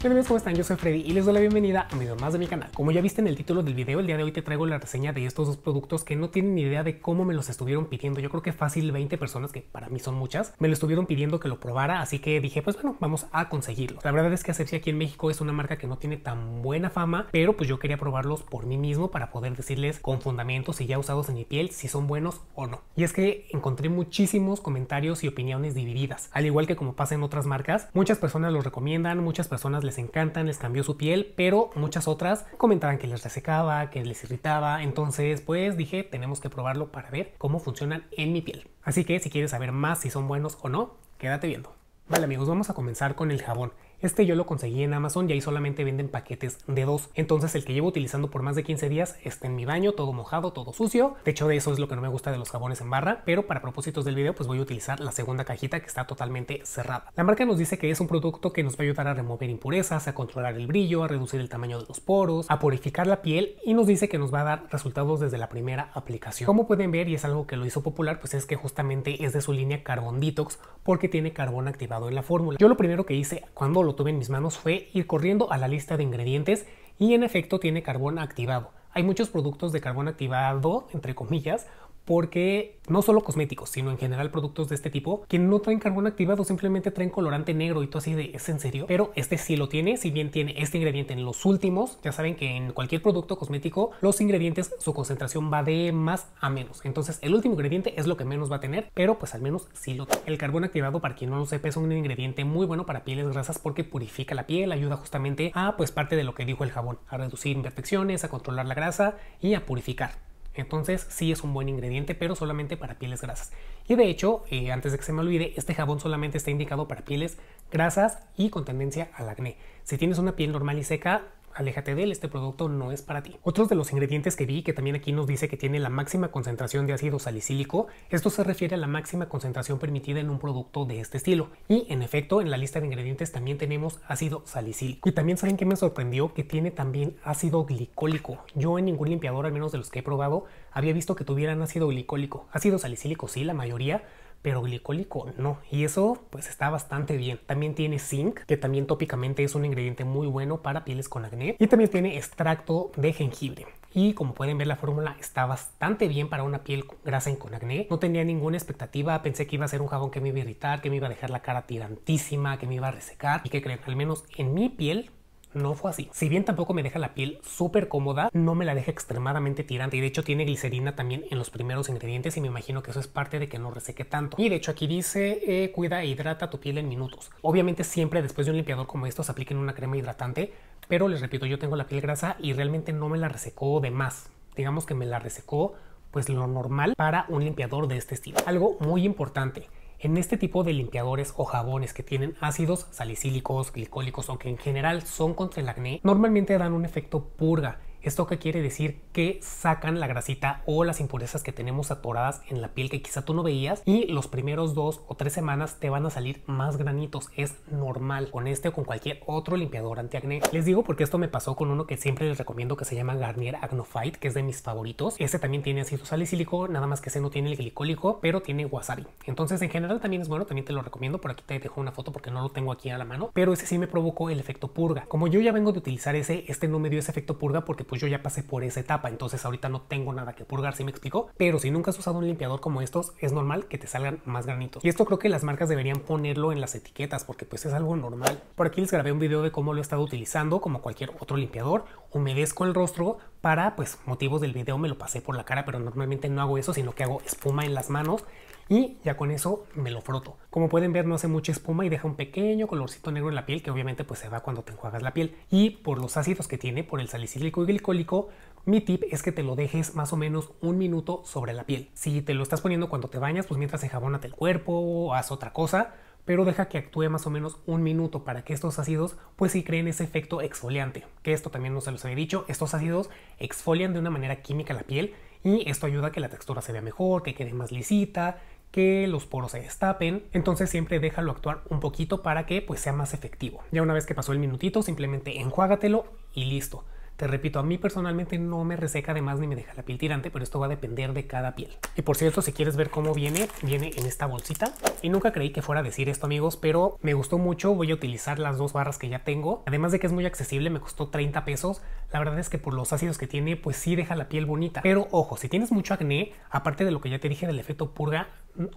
Hola amigos, ¿cómo están? Yo soy Freddy y les doy la bienvenida a mis demás más de mi canal. Como ya viste en el título del video, el día de hoy te traigo la reseña de estos dos productos que no tienen ni idea de cómo me los estuvieron pidiendo. Yo creo que fácil 20 personas, que para mí son muchas, me lo estuvieron pidiendo que lo probara, así que dije, pues bueno, vamos a conseguirlo. La verdad es que Asepsia aquí en México es una marca que no tiene tan buena fama, pero pues yo quería probarlos por mí mismo para poder decirles con fundamentos y ya usados en mi piel si son buenos o no. Y es que encontré muchísimos comentarios y opiniones divididas. Al igual que como pasa en otras marcas, muchas personas los recomiendan, muchas personas les encantan, les cambió su piel, pero muchas otras comentaban que les resecaba, que les irritaba. Entonces, pues dije, tenemos que probarlo para ver cómo funcionan en mi piel. Así que si quieres saber más si son buenos o no, quédate viendo. Vale amigos, vamos a comenzar con el jabón. Este yo lo conseguí en Amazon y ahí solamente venden paquetes de dos. Entonces el que llevo utilizando por más de 15 días está en mi baño, todo mojado, todo sucio. De hecho, de eso es lo que no me gusta de los jabones en barra, pero para propósitos del video, pues voy a utilizar la segunda cajita que está totalmente cerrada. La marca nos dice que es un producto que nos va a ayudar a remover impurezas, a controlar el brillo, a reducir el tamaño de los poros, a purificar la piel y nos dice que nos va a dar resultados desde la primera aplicación. Como pueden ver, y es algo que lo hizo popular, pues es que justamente es de su línea Carbon Detox porque tiene carbón activado en la fórmula. Yo lo primero que hice cuando lo tuve en mis manos fue ir corriendo a la lista de ingredientes y en efecto tiene carbón activado. Hay muchos productos de carbón activado, entre comillas, porque no solo cosméticos, sino en general productos de este tipo que no traen carbón activado, simplemente traen colorante negro y todo así de es en serio. Pero este sí lo tiene, si bien tiene este ingrediente en los últimos, ya saben que en cualquier producto cosmético los ingredientes su concentración va de más a menos. Entonces el último ingrediente es lo que menos va a tener, pero pues al menos sí lo tiene. El carbón activado, para quien no lo sepa, es un ingrediente muy bueno para pieles grasas porque purifica la piel, ayuda justamente a pues parte de lo que dijo el jabón, a reducir imperfecciones, a controlar la grasa y a purificar. Entonces sí es un buen ingrediente, pero solamente para pieles grasas. Y de hecho, eh, antes de que se me olvide, este jabón solamente está indicado para pieles grasas y con tendencia al acné. Si tienes una piel normal y seca, aléjate de él, este producto no es para ti. Otros de los ingredientes que vi, que también aquí nos dice que tiene la máxima concentración de ácido salicílico, esto se refiere a la máxima concentración permitida en un producto de este estilo. Y en efecto, en la lista de ingredientes también tenemos ácido salicílico. Y también saben que me sorprendió que tiene también ácido glicólico. Yo en ningún limpiador, al menos de los que he probado, había visto que tuvieran ácido glicólico. Ácido salicílico sí, la mayoría, pero glicólico no. Y eso pues está bastante bien. También tiene zinc, que también tópicamente es un ingrediente muy bueno para pieles con acné. Y también tiene extracto de jengibre. Y como pueden ver, la fórmula está bastante bien para una piel grasa y con acné. No tenía ninguna expectativa. Pensé que iba a ser un jabón que me iba a irritar, que me iba a dejar la cara tirantísima, que me iba a resecar. Y que creen, al menos en mi piel no fue así. Si bien tampoco me deja la piel súper cómoda, no me la deja extremadamente tirante. Y de hecho tiene glicerina también en los primeros ingredientes y me imagino que eso es parte de que no reseque tanto. Y de hecho aquí dice, eh, cuida e hidrata tu piel en minutos. Obviamente siempre después de un limpiador como estos apliquen una crema hidratante, pero les repito, yo tengo la piel grasa y realmente no me la resecó de más. Digamos que me la resecó pues lo normal para un limpiador de este estilo. Algo muy importante, en este tipo de limpiadores o jabones que tienen ácidos salicílicos, glicólicos o que en general son contra el acné, normalmente dan un efecto purga ¿Esto qué quiere decir? Que sacan la grasita o las impurezas que tenemos atoradas en la piel que quizá tú no veías y los primeros dos o tres semanas te van a salir más granitos. Es normal con este o con cualquier otro limpiador antiacné. Les digo porque esto me pasó con uno que siempre les recomiendo que se llama Garnier Agnofite, que es de mis favoritos. Este también tiene ácido salicílico, nada más que ese no tiene el glicólico, pero tiene wasabi. Entonces en general también es bueno, también te lo recomiendo. Por aquí te dejo una foto porque no lo tengo aquí a la mano, pero ese sí me provocó el efecto purga. Como yo ya vengo de utilizar ese, este no me dio ese efecto purga porque pues pues yo ya pasé por esa etapa, entonces ahorita no tengo nada que purgar, si me explico? Pero si nunca has usado un limpiador como estos, es normal que te salgan más granitos. Y esto creo que las marcas deberían ponerlo en las etiquetas porque pues es algo normal. Por aquí les grabé un video de cómo lo he estado utilizando como cualquier otro limpiador. Humedezco el rostro para pues motivos del video me lo pasé por la cara, pero normalmente no hago eso, sino que hago espuma en las manos y ya con eso me lo froto. Como pueden ver no hace mucha espuma y deja un pequeño colorcito negro en la piel que obviamente pues se va cuando te enjuagas la piel y por los ácidos que tiene, por el salicílico y glicólico, mi tip es que te lo dejes más o menos un minuto sobre la piel. Si te lo estás poniendo cuando te bañas, pues mientras enjabónate el cuerpo o haz otra cosa, pero deja que actúe más o menos un minuto para que estos ácidos pues sí creen ese efecto exfoliante, que esto también no se los había dicho, estos ácidos exfolian de una manera química la piel y esto ayuda a que la textura se vea mejor, que quede más lisita, que los poros se destapen, entonces siempre déjalo actuar un poquito para que pues sea más efectivo. Ya una vez que pasó el minutito, simplemente enjuágatelo y listo. Te repito, a mí personalmente no me reseca de más ni me deja la piel tirante, pero esto va a depender de cada piel. Y por cierto, si quieres ver cómo viene, viene en esta bolsita. Y nunca creí que fuera a decir esto, amigos, pero me gustó mucho. Voy a utilizar las dos barras que ya tengo. Además de que es muy accesible, me costó 30 pesos. La verdad es que por los ácidos que tiene, pues sí deja la piel bonita. Pero ojo, si tienes mucho acné, aparte de lo que ya te dije del efecto purga,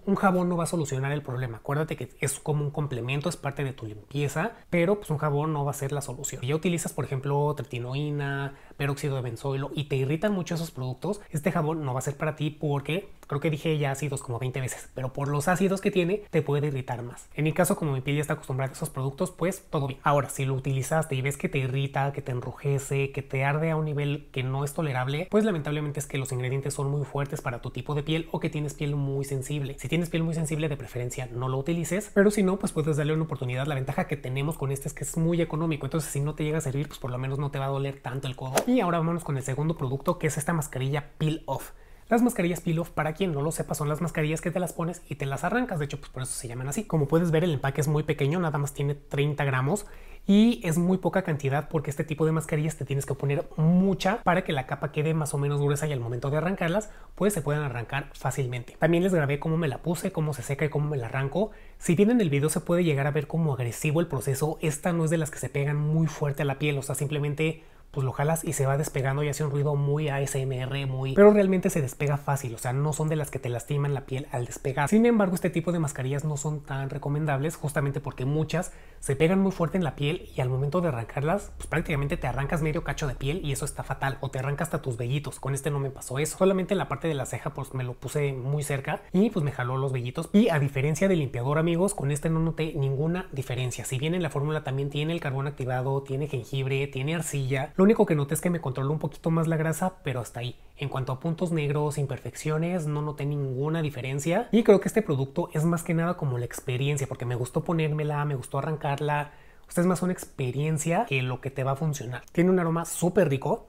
un jabón no va a solucionar el problema. Acuérdate que es como un complemento, es parte de tu limpieza, pero pues un jabón no va a ser la solución. ya utilizas, por ejemplo, tretinoína, peróxido de benzoilo y te irritan mucho esos productos, este jabón no va a ser para ti porque creo que dije ya ácidos como 20 veces, pero por los ácidos que tiene te puede irritar más. En mi caso, como mi piel ya está acostumbrada a esos productos, pues todo bien. Ahora, si lo utilizaste y ves que te irrita, que te enrojece, que te arde a un nivel que no es tolerable, pues lamentablemente es que los ingredientes son muy fuertes para tu tipo de piel o que tienes piel muy sensible. Si tienes piel muy sensible, de preferencia no lo utilices, pero si no, pues puedes darle una oportunidad. La ventaja que tenemos con este es que es muy económico, entonces si no te llega a servir, pues por lo menos no te va a doler tanto el codo. Y ahora vámonos con el segundo producto que es esta mascarilla peel off. Las mascarillas peel off, para quien no lo sepa, son las mascarillas que te las pones y te las arrancas. De hecho, pues por eso se llaman así. Como puedes ver, el empaque es muy pequeño, nada más tiene 30 gramos y es muy poca cantidad porque este tipo de mascarillas te tienes que poner mucha para que la capa quede más o menos gruesa y al momento de arrancarlas pues se puedan arrancar fácilmente. También les grabé cómo me la puse, cómo se seca y cómo me la arranco. Si bien en el video se puede llegar a ver como agresivo el proceso, esta no es de las que se pegan muy fuerte a la piel, o sea simplemente pues lo jalas y se va despegando y hace un ruido muy ASMR, muy... Pero realmente se despega fácil, o sea, no son de las que te lastiman la piel al despegar. Sin embargo, este tipo de mascarillas no son tan recomendables justamente porque muchas se pegan muy fuerte en la piel y al momento de arrancarlas, pues prácticamente te arrancas medio cacho de piel y eso está fatal, o te arrancas hasta tus vellitos. Con este no me pasó eso, solamente en la parte de la ceja pues me lo puse muy cerca y pues me jaló los vellitos. Y a diferencia del limpiador, amigos, con este no noté ninguna diferencia. Si bien en la fórmula también tiene el carbón activado, tiene jengibre, tiene arcilla, lo único que noté es que me controló un poquito más la grasa, pero hasta ahí. En cuanto a puntos negros, imperfecciones, no noté ninguna diferencia. Y creo que este producto es más que nada como la experiencia, porque me gustó ponérmela, me gustó arrancarla. Ustedes es más una experiencia que lo que te va a funcionar. Tiene un aroma súper rico,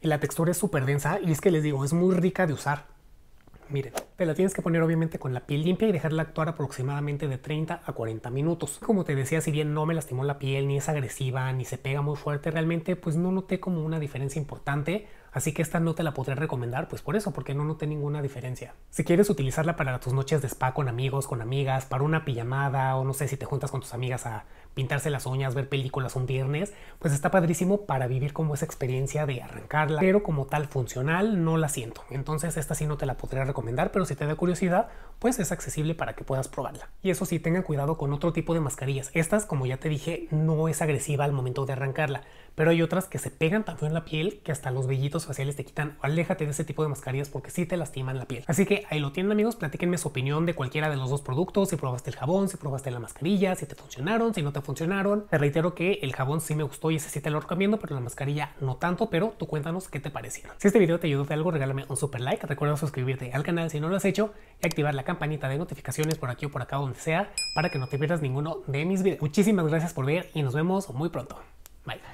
y la textura es súper densa y es que les digo, es muy rica de usar. Miren la tienes que poner obviamente con la piel limpia y dejarla actuar aproximadamente de 30 a 40 minutos. Como te decía, si bien no me lastimó la piel, ni es agresiva, ni se pega muy fuerte, realmente pues no noté como una diferencia importante Así que esta no te la podré recomendar, pues por eso, porque no noté ninguna diferencia. Si quieres utilizarla para tus noches de spa con amigos, con amigas, para una pijamada o no sé si te juntas con tus amigas a pintarse las uñas, ver películas un viernes, pues está padrísimo para vivir como esa experiencia de arrancarla, pero como tal funcional no la siento. Entonces esta sí no te la podría recomendar, pero si te da curiosidad, pues es accesible para que puedas probarla. Y eso sí, tengan cuidado con otro tipo de mascarillas. Estas, como ya te dije, no es agresiva al momento de arrancarla, pero hay otras que se pegan también en la piel que hasta los vellitos sociales te quitan, aléjate de ese tipo de mascarillas porque sí te lastiman la piel. Así que ahí lo tienen amigos, platíquenme su opinión de cualquiera de los dos productos, si probaste el jabón, si probaste la mascarilla, si te funcionaron, si no te funcionaron. Te reitero que el jabón sí me gustó y ese sí te lo recomiendo, pero la mascarilla no tanto, pero tú cuéntanos qué te parecieron. Si este video te ayudó de algo, regálame un super like, recuerda suscribirte al canal si no lo has hecho y activar la campanita de notificaciones por aquí o por acá donde sea para que no te pierdas ninguno de mis videos. Muchísimas gracias por ver y nos vemos muy pronto. Bye.